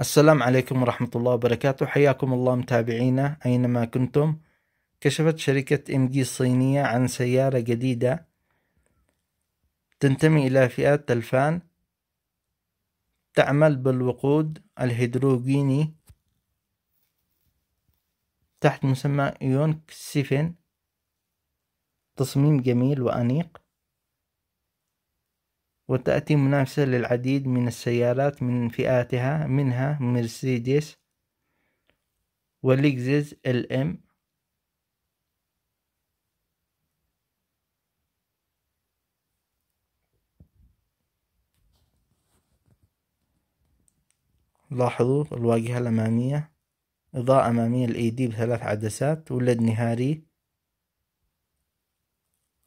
السلام عليكم ورحمة الله وبركاته حياكم الله متابعينا أينما كنتم كشفت شركة ام جي الصينية عن سيارة جديدة تنتمي إلى فئة تلفان تعمل بالوقود الهيدروجيني تحت مسمى يونك سيفن تصميم جميل وأنيق وتأتي منافسة للعديد من السيارات من فئاتها منها مرسيدس ولكزس ال ام لاحظوا الواجهة الأمامية إضاءة أمامية الأي دي بثلاث عدسات ولد نهاري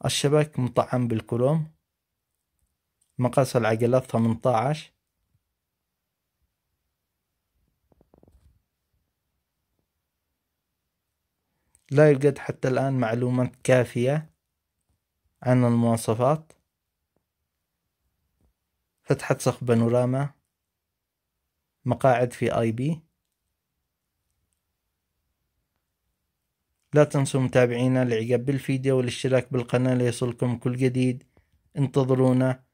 الشبك مطعم بالكروم مقاس العجلات 18 لا يوجد حتى الآن معلومات كافية عن المواصفات فتحة سقف بانوراما مقاعد في اي بي لا تنسوا متابعينا الاعجاب بالفيديو والاشتراك بالقناة ليصلكم كل جديد انتظرونا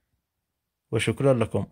وشكرا لكم